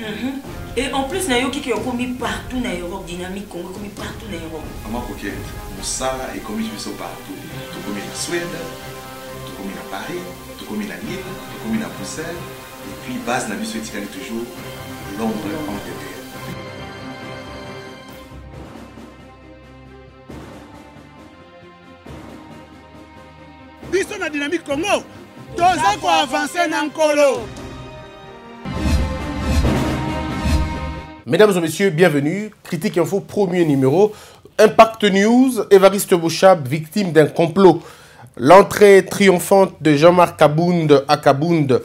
Mhm. Et en plus, Nayoki qui est commis partout en Europe, dynamique Congo commis partout en Europe. Maman coquette, Moussala est commis sur partout. Tout commis en Suède, tout commis à Paris, tout commis à Lille, tout commis à Bruxelles. Et puis, base n'a vu ce toujours Londres en DDR. biso la dynamique congo toza dans le nkolo Mesdames et messieurs, bienvenue. Critique Info, premier numéro. Impact News, Évariste Bouchab, victime d'un complot. L'entrée triomphante de Jean-Marc Kabound à Kabound.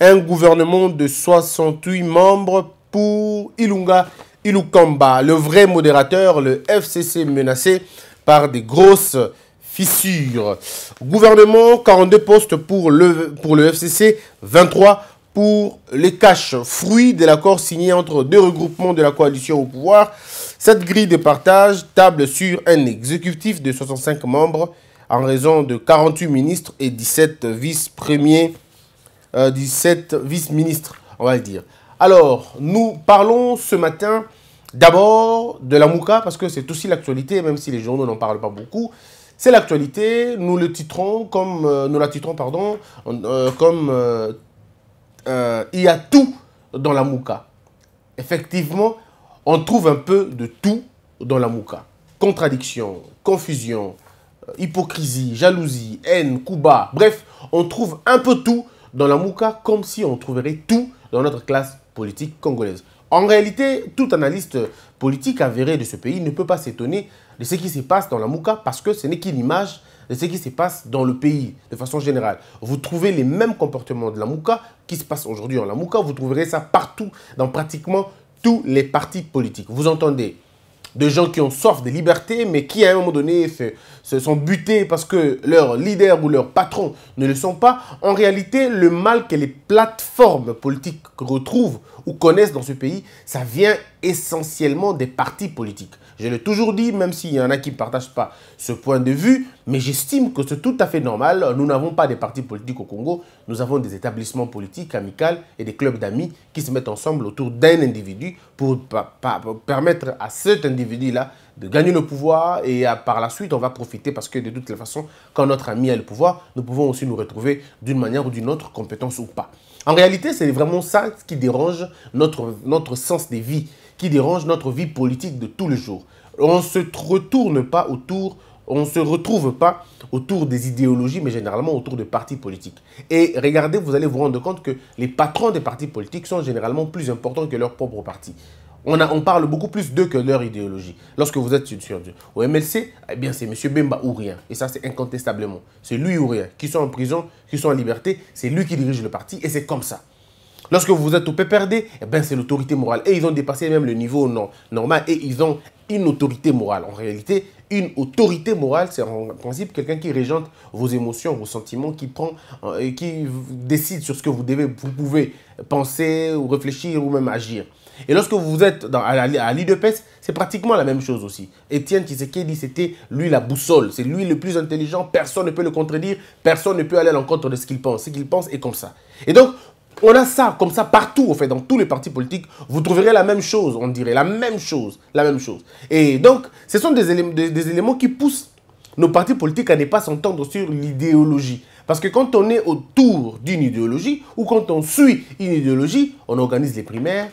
Un gouvernement de 68 membres pour Ilunga Ilukamba. Le vrai modérateur, le FCC menacé par des grosses fissures. Gouvernement, 42 postes pour le, pour le FCC, 23 pour les caches-fruits de l'accord signé entre deux regroupements de la coalition au pouvoir. Cette grille de partage table sur un exécutif de 65 membres en raison de 48 ministres et 17 vice-premiers, 17 euh, vice-ministres, on va le dire. Alors, nous parlons ce matin d'abord de la Mouka, parce que c'est aussi l'actualité, même si les journaux n'en parlent pas beaucoup. C'est l'actualité, nous le titrons euh, nous la titrons, pardon, euh, comme euh, il y a tout dans la mouka. Effectivement, on trouve un peu de tout dans la mouka. Contradiction, confusion, euh, hypocrisie, jalousie, haine, couba, Bref, on trouve un peu tout dans la mouka comme si on trouverait tout dans notre classe politique congolaise. En réalité, tout analyste politique avéré de ce pays ne peut pas s'étonner de ce qui se passe dans la mouka parce que ce n'est qu'une image de ce qui se passe dans le pays de façon générale. Vous trouvez les mêmes comportements de la Mouka qui se passent aujourd'hui en la Mouka. Vous trouverez ça partout, dans pratiquement tous les partis politiques. Vous entendez des gens qui ont soif de liberté, mais qui à un moment donné se, se sont butés parce que leurs leaders ou leurs patrons ne le sont pas. En réalité, le mal que les plateformes politiques retrouvent ou connaissent dans ce pays, ça vient essentiellement des partis politiques. Je l'ai toujours dit, même s'il y en a qui ne partagent pas ce point de vue, mais j'estime que c'est tout à fait normal. Nous n'avons pas des partis politiques au Congo, nous avons des établissements politiques, amicales et des clubs d'amis qui se mettent ensemble autour d'un individu pour permettre à cet individu-là de gagner le pouvoir et par la suite on va profiter parce que de toute les façons, quand notre ami a le pouvoir, nous pouvons aussi nous retrouver d'une manière ou d'une autre, compétence ou pas. En réalité, c'est vraiment ça qui dérange notre, notre sens des vies, qui dérange notre vie politique de tous les jours. On ne se retourne pas autour on ne se retrouve pas autour des idéologies, mais généralement autour de partis politiques. Et regardez, vous allez vous rendre compte que les patrons des partis politiques sont généralement plus importants que leur propre parti. On, a, on parle beaucoup plus d'eux que leur idéologie. Lorsque vous êtes sur Dieu, au MLC, eh bien c'est M. Bemba ou rien. Et ça, c'est incontestablement. C'est lui ou rien. Qui sont en prison, qui sont en liberté, c'est lui qui dirige le parti et c'est comme ça. Lorsque vous êtes au PPRD, eh bien c'est l'autorité morale. Et ils ont dépassé même le niveau normal et ils ont une autorité morale. En réalité, une autorité morale, c'est en principe quelqu'un qui régente vos émotions, vos sentiments, qui prend euh, et qui décide sur ce que vous devez, vous pouvez penser ou réfléchir ou même agir. Et lorsque vous êtes dans, à, l'île de peste, c'est pratiquement la même chose aussi. Étienne dit, c'était lui la boussole. C'est lui le plus intelligent. Personne ne peut le contredire. Personne ne peut aller à l'encontre de ce qu'il pense. Ce qu'il pense est comme ça. Et donc, on a ça, comme ça, partout, en fait, dans tous les partis politiques, vous trouverez la même chose, on dirait, la même chose, la même chose. Et donc, ce sont des éléments, des, éléments qui poussent nos partis politiques à ne pas s'entendre sur l'idéologie. Parce que quand on est autour d'une idéologie, ou quand on suit une idéologie, on organise les primaires,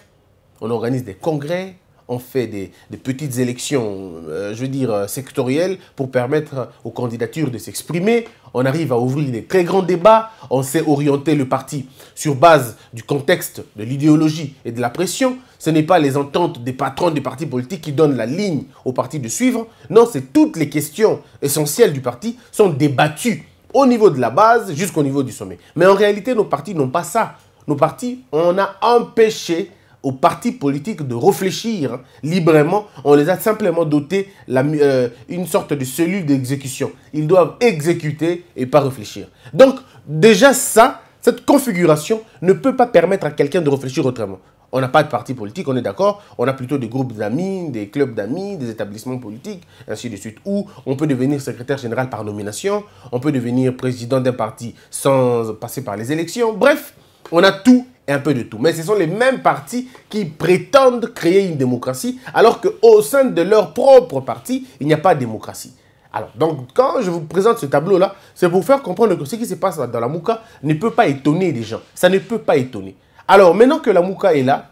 on organise des congrès, on fait des, petites élections, euh, je veux dire, euh, sectorielles, pour permettre aux candidatures de s'exprimer. On arrive à ouvrir des très grands débats. On sait orienter le parti sur base du contexte, de l'idéologie et de la pression. Ce n'est pas les ententes des patrons des partis politiques qui donnent la ligne au parti de suivre. Non, c'est toutes les questions essentielles du parti sont débattues au niveau de la base jusqu'au niveau du sommet. Mais en réalité, nos partis n'ont pas ça. Nos partis, on a empêché aux partis politiques de réfléchir librement. On les a simplement dotés d'une euh, sorte de cellule d'exécution. Ils doivent exécuter et pas réfléchir. Donc déjà ça, cette configuration ne peut pas permettre à quelqu'un de réfléchir autrement. On n'a pas de parti politique, on est d'accord. On a plutôt des groupes d'amis, des clubs d'amis, des établissements politiques, ainsi de suite, où on peut devenir secrétaire général par nomination, on peut devenir président d'un parti sans passer par les élections. Bref, on a tout un peu de tout. Mais ce sont les mêmes partis qui prétendent créer une démocratie, alors qu'au sein de leur propre parti, il n'y a pas de démocratie. Alors, donc, quand je vous présente ce tableau-là, c'est pour faire comprendre que ce qui se passe dans la Mouka ne peut pas étonner les gens. Ça ne peut pas étonner. Alors, maintenant que la Mouka est là,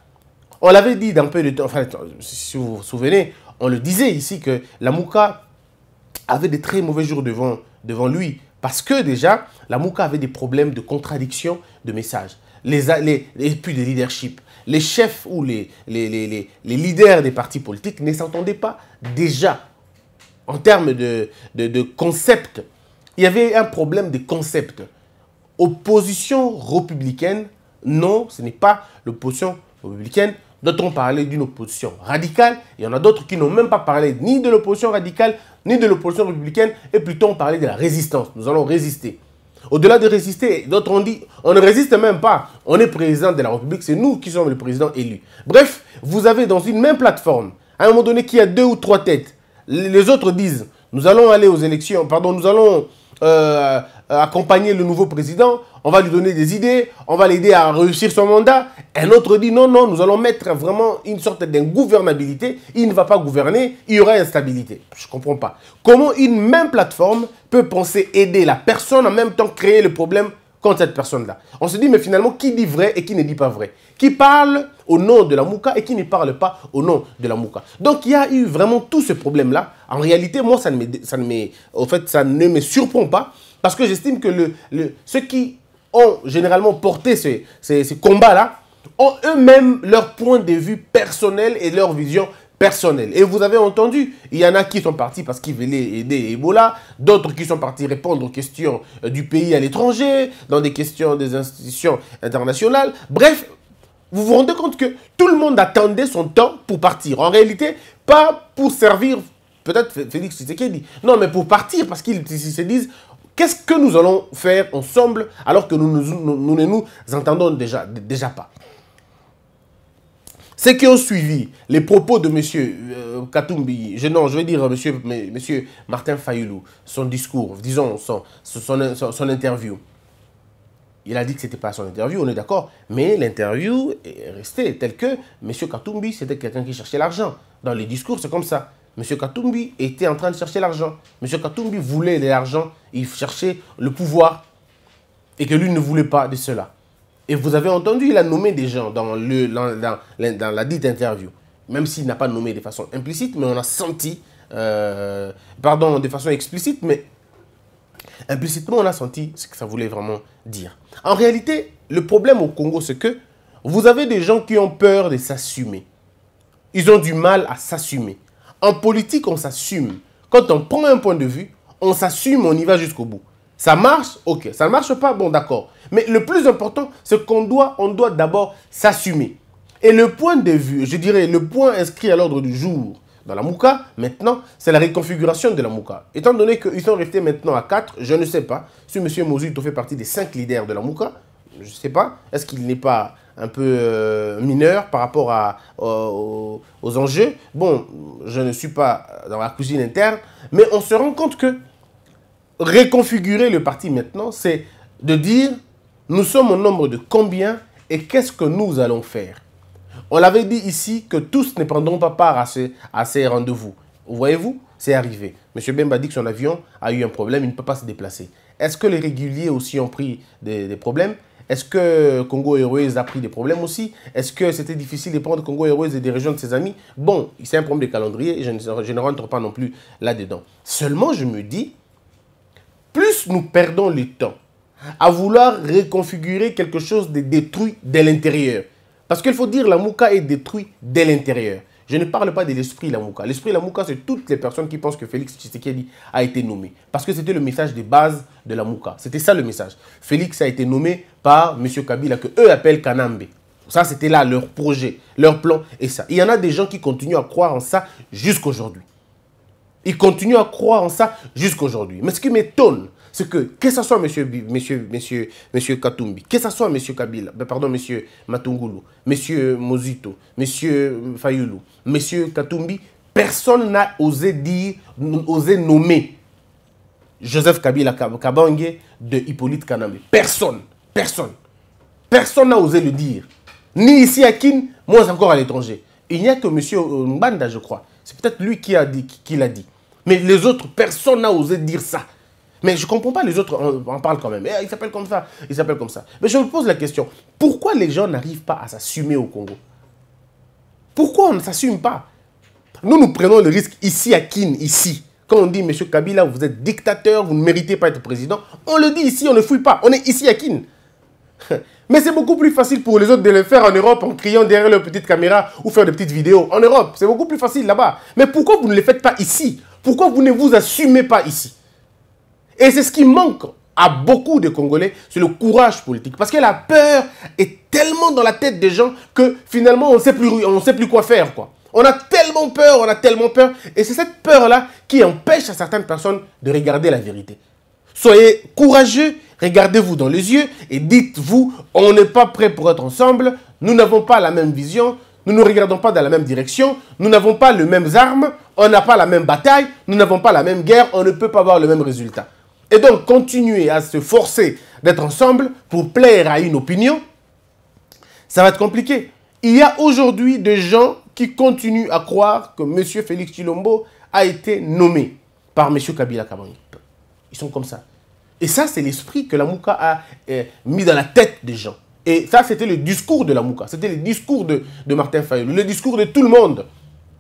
on l'avait dit dans peu de temps, enfin, si vous vous souvenez, on le disait ici que la Mouka avait des très mauvais jours devant, devant lui. Parce que déjà, la Mouka avait des problèmes de contradiction de messages les, les, et puis de leadership. Les chefs ou les, les, leaders des partis politiques ne s'entendaient pas déjà en termes de, de, concept. Il y avait un problème de concept. Opposition républicaine, non, ce n'est pas l'opposition républicaine. D'autres ont parlé d'une opposition radicale. Il y en a d'autres qui n'ont même pas parlé ni de l'opposition radicale, ni de l'opposition républicaine, et plutôt ont parlé de la résistance. Nous allons résister. Au-delà de résister, d'autres ont dit, on ne résiste même pas. On est président de la République, c'est nous qui sommes le président élu. Bref, vous avez dans une même plateforme, à un moment donné, qui a deux ou trois têtes. Les autres disent, nous allons aller aux élections, pardon, nous allons euh, euh, accompagner le nouveau président, on va lui donner des idées, on va l'aider à réussir son mandat. Un autre dit non, non, nous allons mettre vraiment une sorte d'ingouvernabilité, il ne va pas gouverner, il y aura instabilité. Je ne comprends pas. Comment une même plateforme peut penser aider la personne en même temps créer le problème contre cette personne-là On se dit, mais finalement, qui dit vrai et qui ne dit pas vrai Qui parle au nom de la Mouka et qui ne parle pas au nom de la Mouka Donc il y a eu vraiment tout ce problème-là. En réalité, moi, ça ne me, ça ne me, fait, ça ne me surprend pas parce que j'estime que le, ceux qui ont généralement porté ces, combats-là ont eux-mêmes leur point de vue personnel et leur vision personnelle. Et vous avez entendu, il y en a qui sont partis parce qu'ils voulaient aider Ebola, d'autres qui sont partis répondre aux questions euh, du pays à l'étranger, dans des questions des institutions internationales. Bref, vous vous rendez compte que tout le monde attendait son temps pour partir. En réalité, pas pour servir peut-être Félix Tshisekedi. Non, mais pour partir, parce qu'ils se disent, Qu'est-ce que nous allons faire ensemble alors que nous, ne nous entendons déjà, déjà pas Ceux qui ont suivi les propos de M. Euh, Katumbi, je, non, je vais dire M. Monsieur, monsieur Martin Fayoulou, son discours, disons son, son, son interview, il a dit que ce n'était pas son interview, on est d'accord. Mais l'interview est restée telle que M. Katumbi, c'était quelqu'un qui cherchait l'argent. Dans les discours, c'est comme ça. M. Katumbi était en train de chercher l'argent. M. Katumbi voulait de l'argent, il cherchait le pouvoir, et que lui ne voulait pas de cela. Et vous avez entendu, il a nommé des gens dans, le, dans, la dite interview, même s'il n'a pas nommé de façon implicite, mais on a senti, euh, pardon, de façon explicite, mais implicitement, on a senti ce que ça voulait vraiment dire. En réalité, le problème au Congo, c'est que vous avez des gens qui ont peur de s'assumer. Ils ont du mal à s'assumer. En politique, on s'assume. Quand on prend un point de vue, on s'assume, on y va jusqu'au bout. Ça marche Ok. Ça ne marche pas Bon, d'accord. Mais le plus important, c'est qu'on doit, on doit d'abord s'assumer. Et le point de vue, je dirais, le point inscrit à l'ordre du jour dans la Mouka, maintenant, c'est la réconfiguration de la Mouka. Étant donné qu'ils sont restés maintenant à 4, je ne sais pas si M. Mosul fait partie des 5 leaders de la Mouka. Je ne sais pas. Est-ce qu'il n'est pas un peu euh, mineur par rapport aux, enjeux. Bon, je ne suis pas dans la cuisine interne, mais on se rend compte que réconfigurer le parti maintenant, c'est de dire nous sommes au nombre de combien et qu'est-ce que nous allons faire. On l'avait dit ici que tous ne prendront pas part à, ces rendez-vous. Voyez-vous, c'est arrivé. M. Bemba dit que son avion a eu un problème, il ne peut pas se déplacer. Est-ce que les réguliers aussi ont pris des problèmes est-ce que Congo Heroes a pris des problèmes aussi Est-ce que c'était difficile de prendre Congo Heroes et des régions de ses amis Bon, c'est un problème de calendrier, je ne, je ne rentre pas non plus là-dedans. Seulement, je me dis, plus nous perdons le temps à vouloir reconfigurer quelque chose de détruit de l'intérieur. Parce qu'il faut dire, la mouka est détruite de l'intérieur. Je ne parle pas de l'esprit mouka. L'esprit mouka, c'est toutes les personnes qui pensent que Félix Tshisekedi a été nommé. Parce que c'était le message de base de la mouka. C'était ça le message. Félix a été nommé par M. Kabila, que eux appellent Kanambe. Ça, c'était là leur projet, leur plan et ça. Il y en a des gens qui continuent à croire en ça jusqu'aujourd'hui. Ils continuent à croire en ça jusqu'aujourd'hui. Mais ce qui m'étonne, c'est que, que ce soit M. Monsieur, monsieur, monsieur, monsieur Katumbi, que ce soit M. Kabila, ben, pardon, M. Matungulu, M. Mozito, M. Fayulu, M. Katumbi, personne n'a osé dire, osé nommer Joseph Kabila Kabange de Hippolyte Kanambe. Personne. Personne. Personne n'a osé le dire. Ni ici à Kin, moi encore à l'étranger. Il n'y a que M. Euh, Mbanda, je crois. C'est peut-être lui qui l'a dit, qui dit. Mais les autres, personne n'a osé dire ça. Mais je ne comprends pas, les autres en, parlent quand même. Ils eh, il s'appelle comme ça, il s'appelle comme ça. Mais je me pose la question, pourquoi les gens n'arrivent pas à s'assumer au Congo Pourquoi on ne s'assume pas Nous, nous prenons le risque ici à Kin, ici. Quand on dit, M. Kabila, vous êtes dictateur, vous ne méritez pas être président, on le dit ici, on ne fouille pas. On est ici à Kin. Mais c'est beaucoup plus facile pour les autres de le faire en Europe en criant derrière leur petite caméra ou faire des petites vidéos. En Europe, c'est beaucoup plus facile là-bas. Mais pourquoi vous ne le faites pas ici Pourquoi vous ne vous assumez pas ici Et c'est ce qui manque à beaucoup de Congolais, c'est le courage politique. Parce que la peur est tellement dans la tête des gens que finalement, on ne sait plus, on sait plus quoi faire. Quoi. On a tellement peur, on a tellement peur. Et c'est cette peur-là qui empêche à certaines personnes de regarder la vérité. Soyez courageux Regardez-vous dans les yeux et dites-vous, on n'est pas prêt pour être ensemble, nous n'avons pas la même vision, nous ne regardons pas dans la même direction, nous n'avons pas les mêmes armes, on n'a pas la même bataille, nous n'avons pas la même guerre, on ne peut pas avoir le même résultat. Et donc, continuer à se forcer d'être ensemble pour plaire à une opinion, ça va être compliqué. Il y a aujourd'hui des gens qui continuent à croire que M. Félix Chilombo a été nommé par M. Kabila Kabangi. Ils sont comme ça. Et ça, c'est l'esprit que la Mouka a euh, mis dans la tête des gens. Et ça, c'était le discours de la Mouka. C'était le discours de, Martin Fayoulou, le discours de tout le monde.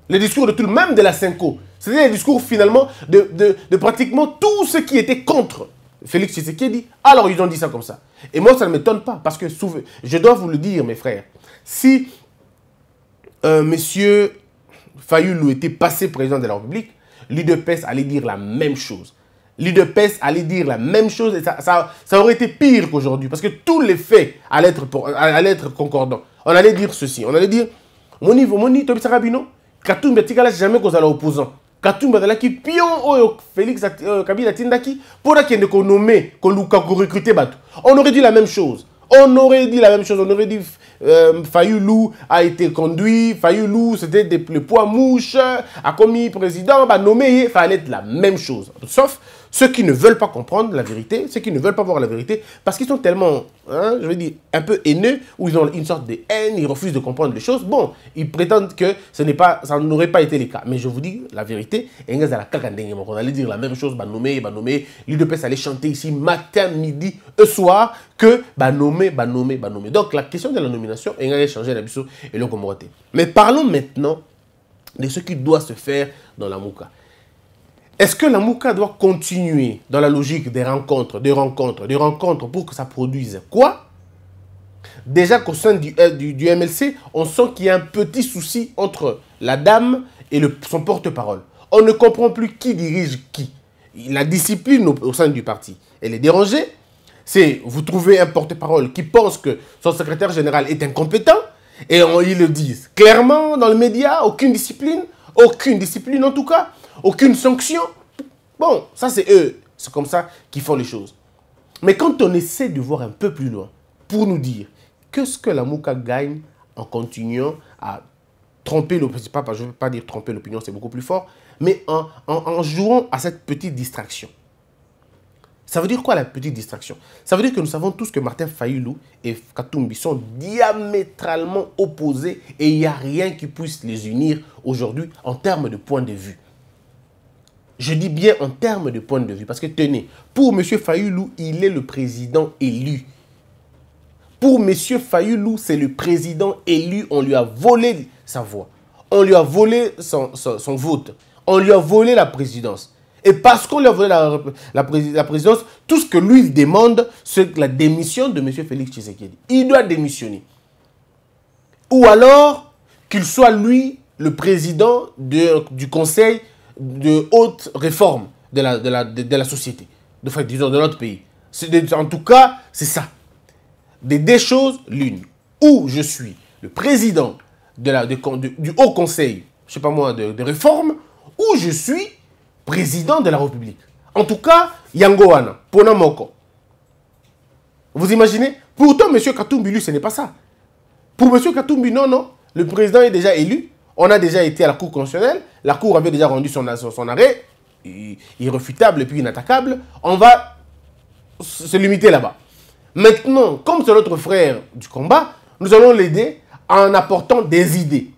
Le discours de tout le monde, même de la Senko. C'était le discours finalement de, pratiquement tout ce qui était contre Félix Tshisekedi. Alors ils ont dit ça comme ça. Et moi, ça ne m'étonne pas, parce que je dois vous le dire, mes frères. Si M. Euh, monsieur Fayoulou était passé président de la République, l'UDPS allait dire la même chose. E PES allait dire la même chose et ça, ça, ça aurait été pire qu'aujourd'hui parce que tous les faits allaient être, pour, allaient être concordants. On allait dire ceci, on allait dire Moni, Moni, Tobi Sarabino, Katumbe Tikala jamais qu'on allait Katumbe là qui pion oyo oh, oh, Félix euh, Kabila Tindaki pour qu'il qu'on nommé, qu'on recruté On aurait dit la même chose. On aurait dit la même chose, on aurait dit euh, Fayoulou a été conduit, Fayoulou c'était le poids mouche, a commis président, bah, nommé, fallait la même chose. Sauf ceux qui ne veulent pas comprendre la vérité, ceux qui ne veulent pas voir la vérité, parce qu'ils sont tellement, hein, je veux dire, un peu haineux, ou ils ont une sorte de haine, ils refusent de comprendre les choses, bon, ils prétendent que ce n'est pas, ça n'aurait pas été le cas. Mais je vous dis la vérité, on allait dire la même chose, bah nommé, bah nommé, l'UDPS allait chanter ici matin, midi, e soir, que bah nommé, bah nommé, bah nommé. Donc la question de la nomination, on allait changer la et le Mais parlons maintenant de ce qui doit se faire dans la Mouka. Est-ce que la mouka doit continuer dans la logique des rencontres, des rencontres, des rencontres pour que ça produise quoi Déjà qu'au sein du, euh, MLC, on sent qu'il y a un petit souci entre la dame et son porte-parole. On ne comprend plus qui dirige qui. La discipline au, sein du parti, elle est dérangée. C'est vous trouvez un porte-parole qui pense que son secrétaire général est incompétent et on, ils le disent clairement dans le média, aucune discipline, aucune discipline en tout cas aucune sanction. Bon, ça c'est eux. C'est comme ça qu'ils font les choses. Mais quand on essaie de voir un peu plus loin, pour nous dire qu'est-ce que la Mouka gagne en continuant à tromper l'opinion, je ne veux pas dire tromper l'opinion, c'est beaucoup plus fort, mais en, jouant à cette petite distraction. Ça veut dire quoi la petite distraction Ça veut dire que nous savons tous que Martin Fayoulou et Katumbi sont diamétralement opposés et il n'y a rien qui puisse les unir aujourd'hui en termes de point de vue. Je dis bien en termes de point de vue. Parce que tenez, pour M. Fayoulou, il est le président élu. Pour M. Fayoulou, c'est le président élu. On lui a volé sa voix. On lui a volé son, vote. On lui a volé la présidence. Et parce qu'on lui a volé la, présidence, tout ce que lui demande, c'est la démission de M. Félix Tshisekedi. Il doit démissionner. Ou alors qu'il soit lui le président du conseil de haute réformes de la, de la, société, de, fait, disons, de notre pays. en tout cas, c'est ça. Des deux choses, l'une, où je suis le président de la, du Haut Conseil, je sais pas moi, de, réforme, ou je suis président de la République. En tout cas, Yangoana, Ponamoko. Vous imaginez Pourtant, M. Katumbi, lui, ce n'est pas ça. Pour M. Katumbi, non, non. Le président est déjà élu. On a déjà été à la Cour constitutionnelle. La Cour avait déjà rendu son, arrêt, irréfutable et puis inattaquable. On va se limiter là-bas. Maintenant, comme c'est notre frère du combat, nous allons l'aider en apportant des idées.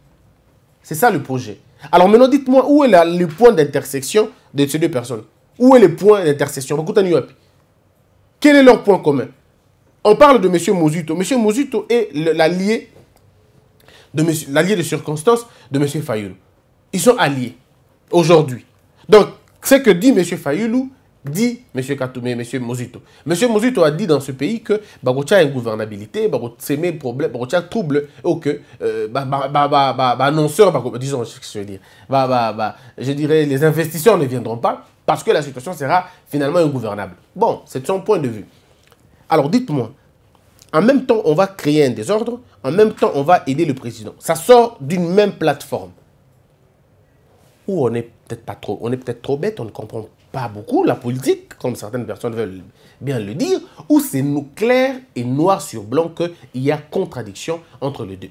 C'est ça le projet. Alors maintenant, dites-moi, où est le point d'intersection de ces deux personnes Où est le point d'intersection Quel est leur point commun On parle de M. Mozuto. M. Mozuto est l'allié de, de circonstance de M. Fayoulou ils sont alliés aujourd'hui. Donc, ce que dit M. Fayoulou, dit M. Katoumé, M. Mozito. M. Mozito a dit dans ce pays que Bagotia a une gouvernabilité, Bagotia a problèmes. problème, trouble, ou que, euh, bah, bah, bah, disons, je veux dire, je dirais, les investisseurs ne viendront pas parce que la situation sera finalement ingouvernable. Bon, c'est son point de vue. Alors, dites-moi, en même temps, on va créer un désordre, en même temps, on va aider le président. Ça sort d'une même plateforme où on peut-être pas trop, on est peut-être trop bête, on ne comprend pas beaucoup la politique, comme certaines personnes veulent bien le dire, Ou c'est clair et noir sur blanc qu'il y a contradiction entre les deux.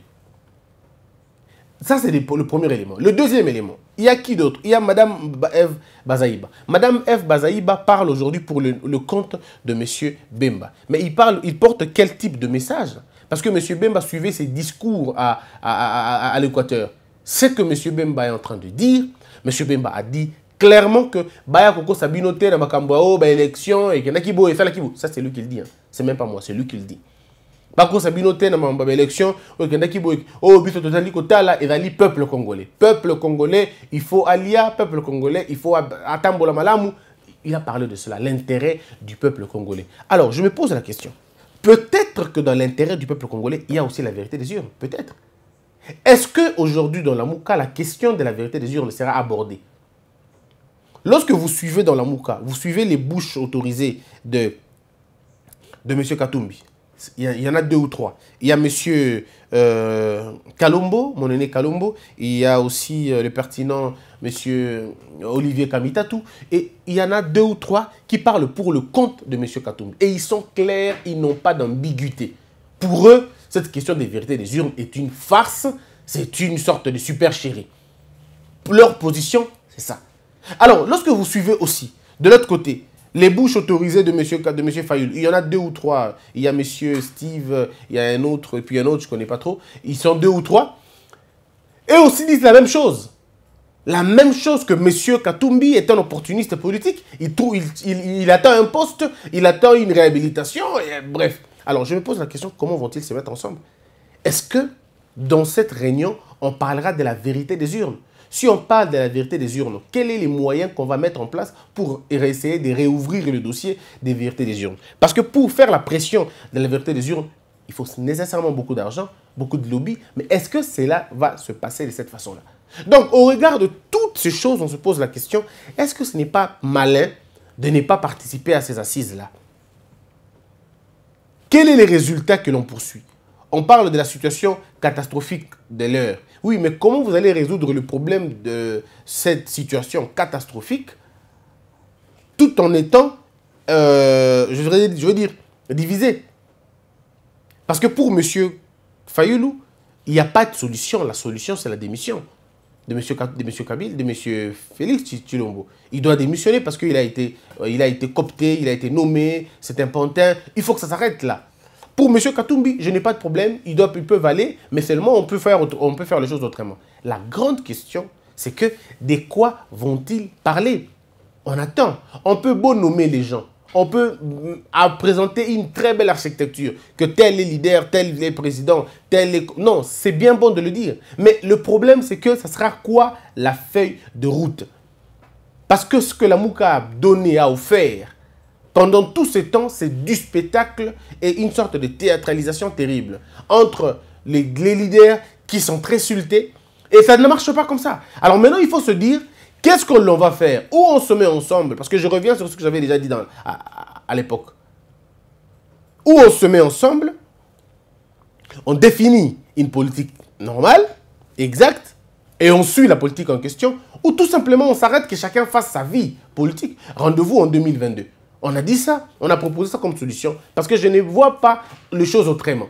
Ça, c'est le premier élément. Le deuxième élément, il y a qui d'autre Il y a Madame Eve Bazaïba. Madame Eve Bazaïba parle aujourd'hui pour le, compte de M. Bemba. Mais il, parle, il porte quel type de message Parce que M. Bemba suivait ses discours à, l'Équateur. Ce que M. Bemba est en train de dire, M. Bemba a dit clairement que Baya Koko Sabinoté, la élection, et Kenakibo, et Falakibo. Ça, c'est lui qui le dit. Hein. C'est même pas moi, c'est lui qui le dit. Bako Sabinote na mamba élection, et Kenakibo, oh, bito totali kotala, et Dali, peuple congolais. Peuple congolais, il faut alia, peuple congolais, il faut atambola malamu. Il a parlé de cela, l'intérêt du peuple congolais. Alors, je me pose la question. Peut-être que dans l'intérêt du peuple congolais, il y a aussi la vérité des urnes. Peut-être. Est-ce qu'aujourd'hui, dans la Mouka, la question de la vérité des urnes sera abordée Lorsque vous suivez dans la Mouka, vous suivez les bouches autorisées de, de M. Katumbi. Il y, en a deux ou trois. Il y a M. Euh, Kalombo, mon aîné Kalombo. Il y a aussi euh, le pertinent M. Euh, Olivier Kamitatou. Et il y en a deux ou trois qui parlent pour le compte de M. Katumbi. Et ils sont clairs, ils n'ont pas d'ambiguïté. Pour eux, cette question des vérités des urnes est une farce, c'est une sorte de supercherie. Leur position, c'est ça. Alors, lorsque vous suivez aussi, de l'autre côté, les bouches autorisées de M. Monsieur, de monsieur Fayoul, il y en a deux ou trois. Il y a M. Steve, il y a un autre, et puis un autre, je ne connais pas trop. Ils sont deux ou trois. Et aussi disent la même chose. La même chose que M. Katumbi est un opportuniste politique. Il, attend un poste, il attend une réhabilitation, et bref. Alors je me pose la question, comment vont-ils se mettre ensemble Est-ce que dans cette réunion, on parlera de la vérité des urnes Si on parle de la vérité des urnes, quels sont les moyens qu'on va mettre en place pour essayer de réouvrir le dossier des vérités des urnes Parce que pour faire la pression de la vérité des urnes, il faut nécessairement beaucoup d'argent, beaucoup de lobby, mais est-ce que cela va se passer de cette façon-là Donc au regard de toutes ces choses, on se pose la question, est-ce que ce n'est pas malin de ne pas participer à ces assises-là quels sont les résultats que l'on poursuit On parle de la situation catastrophique de l'heure. Oui, mais comment vous allez résoudre le problème de cette situation catastrophique tout en étant, euh, je, je veux dire, divisé Parce que pour M. Fayoulou, il n'y a pas de solution. La solution, c'est la démission de M. De monsieur Kabil, de M. Félix Chilombo. Il doit démissionner parce qu'il a, été, euh, il a été copté, il a été nommé, c'est un pantin. Il faut que ça s'arrête là. Pour M. Katumbi, je n'ai pas de problème, Il doit il peuvent aller, mais seulement on peut, faire, on peut faire les choses autrement. La grande question, c'est que de quoi vont-ils parler On attend. On peut beau nommer les gens, on peut mm, présenter une très belle architecture, que tel est leader, tel est président, tel est... Non, c'est bien bon de le dire. Mais le problème, c'est que ça sera quoi la feuille de route Parce que ce que la Mouka a donné, a offert, pendant tout ce temps, c'est du spectacle et une sorte de théâtralisation terrible. Entre les, les leaders qui sont très sultés, et ça ne marche pas comme ça. Alors maintenant, il faut se dire, Qu'est-ce que l'on va faire Où on se met ensemble Parce que je reviens sur ce que j'avais déjà dit à, à l'époque. Où on se met ensemble On définit une politique normale, exacte, et on suit la politique en question, ou tout simplement on s'arrête que chacun fasse sa vie politique. Rendez-vous en 2022. On a dit ça, on a proposé ça comme solution, parce que je ne vois pas les choses autrement.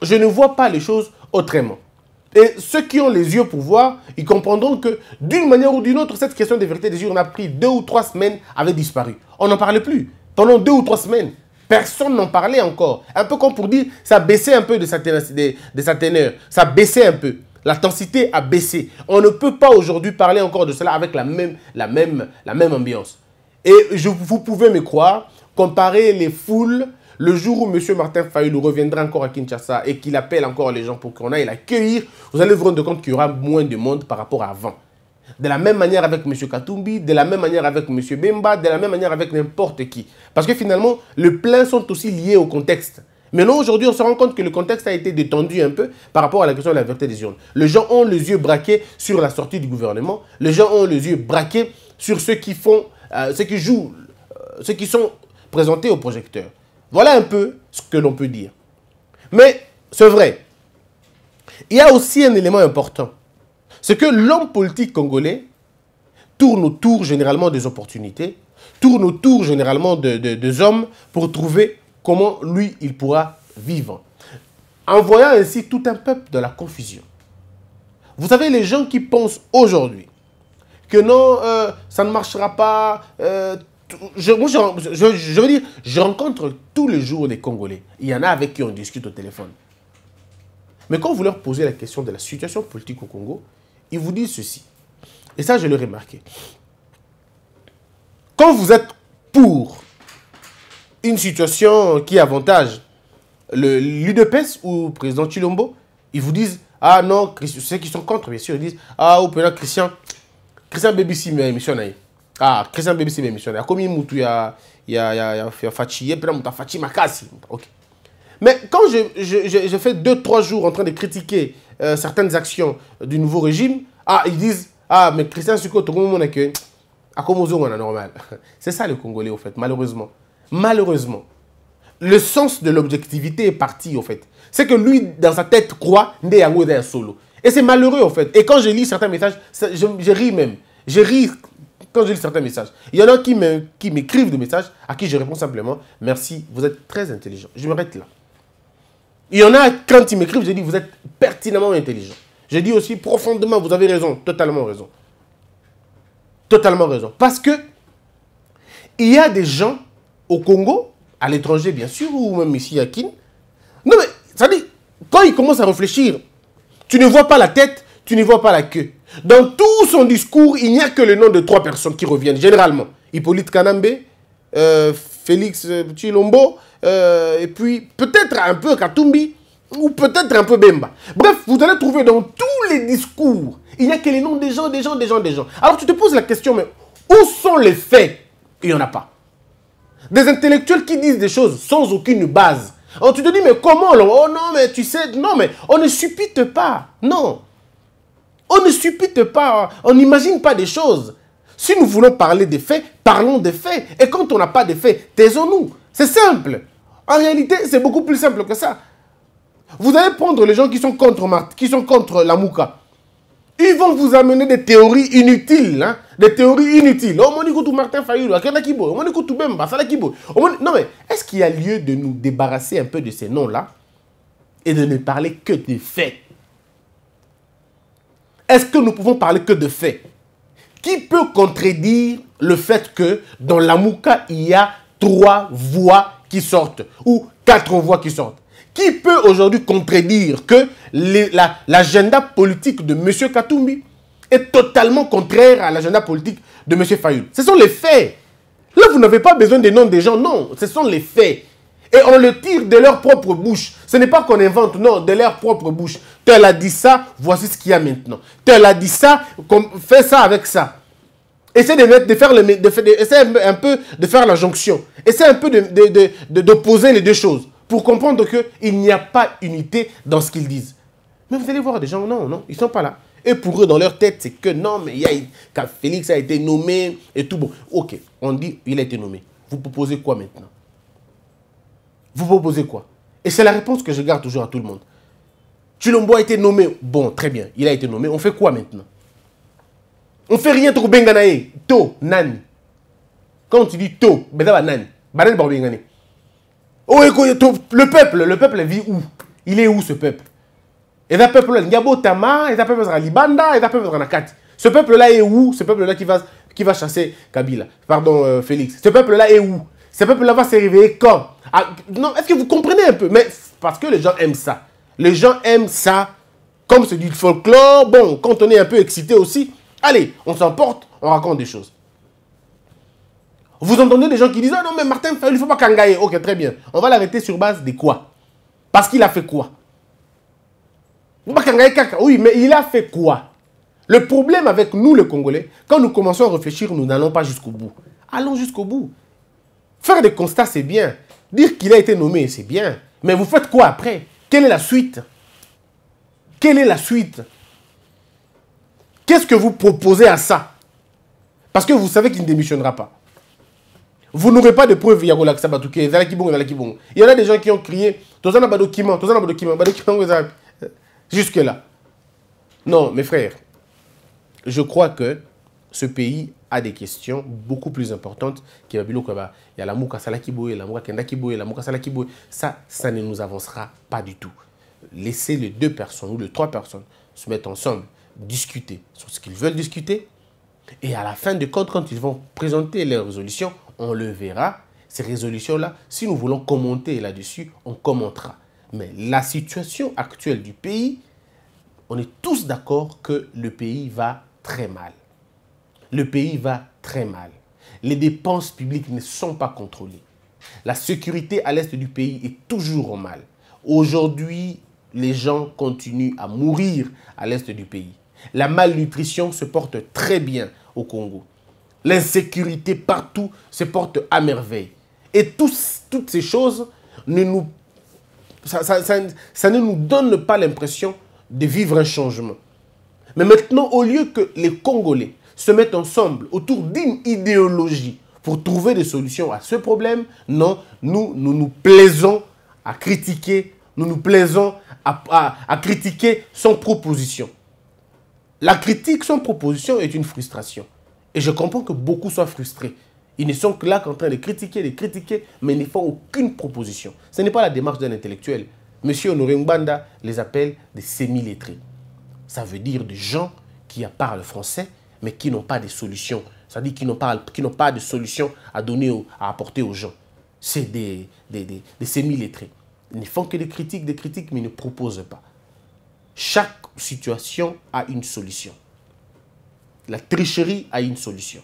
Je ne vois pas les choses autrement. Et ceux qui ont les yeux pour voir, ils comprendront que d'une manière ou d'une autre, cette question des vérités des yeux, on a pris deux ou trois semaines, avait disparu. On n'en parlait plus. Pendant deux ou trois semaines, personne n'en parlait encore. Un peu comme pour dire, ça baissait un peu de sa, teneur. Ça baissait un peu. L'intensité a baissé. On ne peut pas aujourd'hui parler encore de cela avec la même, la même ambiance. Et je, vous pouvez me croire, comparer les foules le jour où M. Martin Fayoulou reviendra encore à Kinshasa et qu'il appelle encore les gens pour qu'on aille l'accueillir, vous allez vous rendre compte qu'il y aura moins de monde par rapport à avant. De la même manière avec M. Katumbi, de la même manière avec M. Bemba, de la même manière avec n'importe qui. Parce que finalement, les pleins sont aussi liés au contexte. Mais là aujourd'hui, on se rend compte que le contexte a été détendu un peu par rapport à la question de la vérité des urnes. Les gens ont les yeux braqués sur la sortie du gouvernement. Les gens ont les yeux braqués sur ceux qui font, euh, ceux qui jouent, euh, ceux qui sont présentés au projecteur. Voilà un peu ce que l'on peut dire. Mais c'est vrai. Il y a aussi un élément important. C'est que l'homme politique congolais tourne autour généralement des opportunités, tourne autour généralement de, des hommes pour trouver comment lui, il pourra vivre. En voyant ainsi tout un peuple dans la confusion. Vous savez, les gens qui pensent aujourd'hui que non, euh, ça ne marchera pas, euh, je, moi, je, veux dire, je rencontre tous les jours des Congolais. Il y en a avec qui on discute au téléphone. Mais quand vous leur posez la question de la situation politique au Congo, ils vous disent ceci. Et ça, je l'ai remarqué. Quand vous êtes pour une situation qui avantage l'UDPS ou le président Chilombo, ils vous disent Ah non, ceux qui sont contre, bien sûr, ils disent Ah, au Christian, Christian Bébissi, mais monsieur ah christian a missionnaire comme il y a, a, puis fachi fachi makasi ok mais quand je, je fais deux trois jours en train de critiquer euh, certaines actions du nouveau régime, ah, ils disent, ah, mais Christian Suko, tout le monde est que... À Komozo, on a normal. C'est ça le Congolais, en fait, malheureusement. Malheureusement. Le sens de l'objectivité est parti, en fait. C'est que lui, dans sa tête, croit Ndeyango est un solo. Et c'est malheureux, en fait. Et quand je lis certains messages, je, je ris même. Je ris quand je lis certains messages, il y en a qui m'écrivent des messages à qui je réponds simplement merci, vous êtes très intelligent. Je m'arrête là. Il y en a, quand ils m'écrivent, je dis vous êtes pertinemment intelligent. Je dis aussi profondément, vous avez raison, totalement raison. Totalement raison. Parce que il y a des gens au Congo, à l'étranger bien sûr, ou même ici à Kin. Non mais, ça dit, quand ils commencent à réfléchir, tu ne vois pas la tête, tu ne vois pas la queue. Dans tout son discours, il n'y a que le nom de trois personnes qui reviennent, généralement. Hippolyte Kanambe, euh, Félix Chilombo, euh, euh, et puis peut-être un peu Katumbi, ou peut-être un peu Bemba. Bref, vous allez trouver dans tous les discours, il n'y a que les noms des gens, des gens, des gens, des gens. Alors tu te poses la question, mais où sont les faits Il n'y en a pas. Des intellectuels qui disent des choses sans aucune base. Alors tu te dis, mais comment Oh non, mais tu sais, non, mais on ne suppite pas. Non. On ne suppute pas, hein. on n'imagine pas des choses. Si nous voulons parler des faits, parlons des faits. Et quand on n'a pas de faits, taisons-nous. C'est simple. En réalité, c'est beaucoup plus simple que ça. Vous allez prendre les gens qui sont contre Marthe, qui sont contre la Mouka. Ils vont vous amener des théories inutiles, hein. des théories inutiles. Oh, Martin oh, Non mais, est-ce qu'il y a lieu de nous débarrasser un peu de ces noms-là et de ne parler que des faits est-ce que nous pouvons parler que de faits Qui peut contredire le fait que dans la mouka, il y a trois voix qui sortent ou quatre voix qui sortent Qui peut aujourd'hui contredire que l'agenda politique de M. Katumbi est totalement contraire à l'agenda politique de M. Fayoul Ce sont les faits. Là, vous n'avez pas besoin des noms des gens, non. Ce sont les faits et on le tire de leur propre bouche. Ce n'est pas qu'on invente, non, de leur propre bouche. Tel a dit ça, voici ce qu'il y a maintenant. Tel a dit ça, fais ça avec ça. Essaie de, faire le, de, un peu de faire la jonction. Essaie un peu d'opposer les deux choses pour comprendre qu'il n'y a pas unité dans ce qu'ils disent. Mais vous allez voir des gens, non, non, ils ne sont pas là. Et pour eux, dans leur tête, c'est que non, mais il y a, Félix a été nommé et tout. Bon, ok, on dit il a été nommé. Vous proposez quoi maintenant vous proposez quoi Et c'est la réponse que je garde toujours à tout le monde. Chilombo a été nommé. Bon, très bien, il a été nommé. On fait quoi maintenant On fait rien pour Benganaé. To, nan. Quand tu dis to, Bedaba nan. Oh écoute Le peuple, le peuple vit où Il est où ce peuple Et peuple, Ngabo Tama, peuple, Libanda, peuple, Ce peuple-là est où Ce peuple-là qui va, qui va chasser Kabila. Pardon, euh, Félix. Ce peuple-là est où Ce peuple-là va se réveiller quand ah, non, est-ce que vous comprenez un peu Mais parce que les gens aiment ça. Les gens aiment ça. Comme c'est du folklore, bon, quand on est un peu excité aussi, allez, on s'emporte, on raconte des choses. Vous entendez des gens qui disent Ah non, mais Martin, il ne faut pas kangaye. Ok, très bien. On va l'arrêter sur base de quoi Parce qu'il a fait quoi Oui, mais il a fait quoi Le problème avec nous, les Congolais, quand nous commençons à réfléchir, nous n'allons pas jusqu'au bout. Allons jusqu'au bout. Faire des constats, c'est bien. Dire qu'il a été nommé, c'est bien. Mais vous faites quoi après Quelle est la suite Quelle est la suite Qu'est-ce que vous proposez à ça Parce que vous savez qu'il ne démissionnera pas. Vous n'aurez pas de preuves, Il y en a des gens qui ont crié Jusque-là. Non, mes frères, je crois que ce pays à des questions beaucoup plus importantes qui bah, Il y a la Mouka Salakiboué, la Kiboe, la Mouka Salakiboué. Ça, ça ne nous avancera pas du tout. Laissez les deux personnes ou les trois personnes se mettre ensemble, discuter sur ce qu'ils veulent discuter. Et à la fin de compte, quand ils vont présenter leurs résolutions, on le verra. Ces résolutions-là, si nous voulons commenter là-dessus, on commentera. Mais la situation actuelle du pays, on est tous d'accord que le pays va très mal le pays va très mal. Les dépenses publiques ne sont pas contrôlées. La sécurité à l'est du pays est toujours au mal. Aujourd'hui, les gens continuent à mourir à l'est du pays. La malnutrition se porte très bien au Congo. L'insécurité partout se porte à merveille. Et toutes ces choses ne nous, ça ne nous donne pas l'impression de vivre un changement. Mais maintenant, au lieu que les Congolais se mettent ensemble autour d'une idéologie pour trouver des solutions à ce problème. Non, nous, nous nous plaisons à critiquer, nous nous plaisons à, critiquer sans proposition. La critique sans proposition est une frustration. Et je comprends que beaucoup soient frustrés. Ils ne sont que là qu'en train de critiquer, de critiquer, mais ils ne font aucune proposition. Ce n'est pas la démarche d'un intellectuel. Monsieur Honoré Mbanda les appelle des semi Ça veut dire des gens qui, parlent français, mais qui n'ont pas de solution. C'est-à-dire qui n'ont pas, de solution à donner, à apporter aux gens. C'est des, des, des, des semi-lettrés. Ils ne font que des critiques, des critiques, mais ne proposent pas. Chaque situation a une solution. La tricherie a une solution.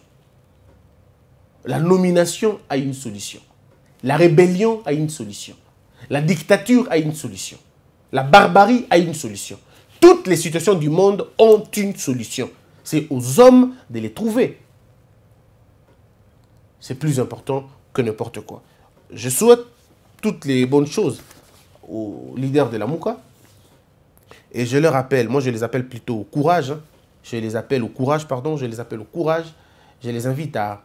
La nomination a une solution. La rébellion a une solution. La dictature a une solution. La barbarie a une solution. Toutes les situations du monde ont une solution c'est aux hommes de les trouver. C'est plus important que n'importe quoi. Je souhaite toutes les bonnes choses aux leaders de la Mouka. Et je leur appelle, moi je les appelle plutôt au courage. Hein. Je les appelle au courage, pardon, je les appelle au courage. Je les invite à,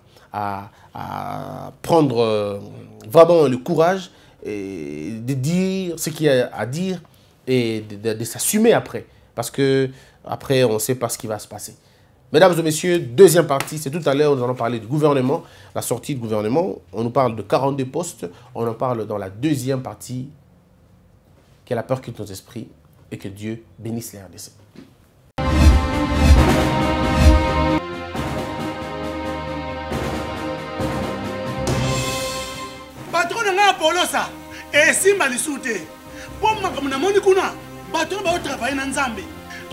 prendre euh, vraiment le courage et de dire ce qu'il y a à dire et de, s'assumer après. Parce que après, on ne sait pas ce qui va se passer. Mesdames et messieurs, deuxième partie, c'est tout à l'heure, nous allons parler du gouvernement, la sortie du gouvernement. On nous parle de 42 postes, on en parle dans la deuxième partie. Qu'elle a peur quitte nos esprits et que Dieu bénisse les RDC. Patron n'a ça et si je Pour moi comme je patron va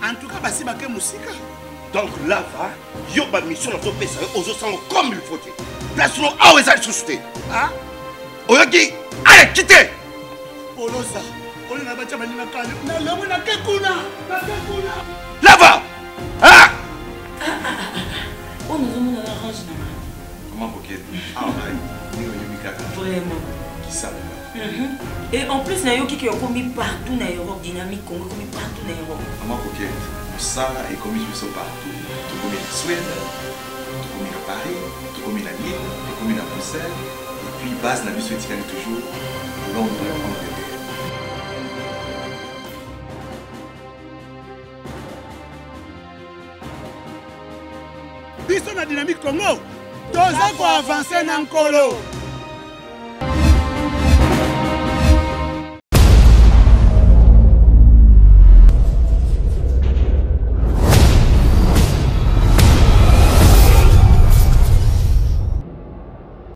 En tout cas, musika donc lava yo bah, pays hein, ça à être comme il faut te place on awa eza lisusu te oyoki Allez, te olosa olinga batya baninga on a Ah! kuna nake kuna lava comment y a a vraiment Mhm. Et en plus, na gens qui komi partout dans Europe, dynamique Congo partout dans Europe. et je partout. Tu la Suède, tu Paris, tu je la Lille, tu la Bruxelles et puis base na suédoise est toujours Londres, Angleterre. la dynamique congo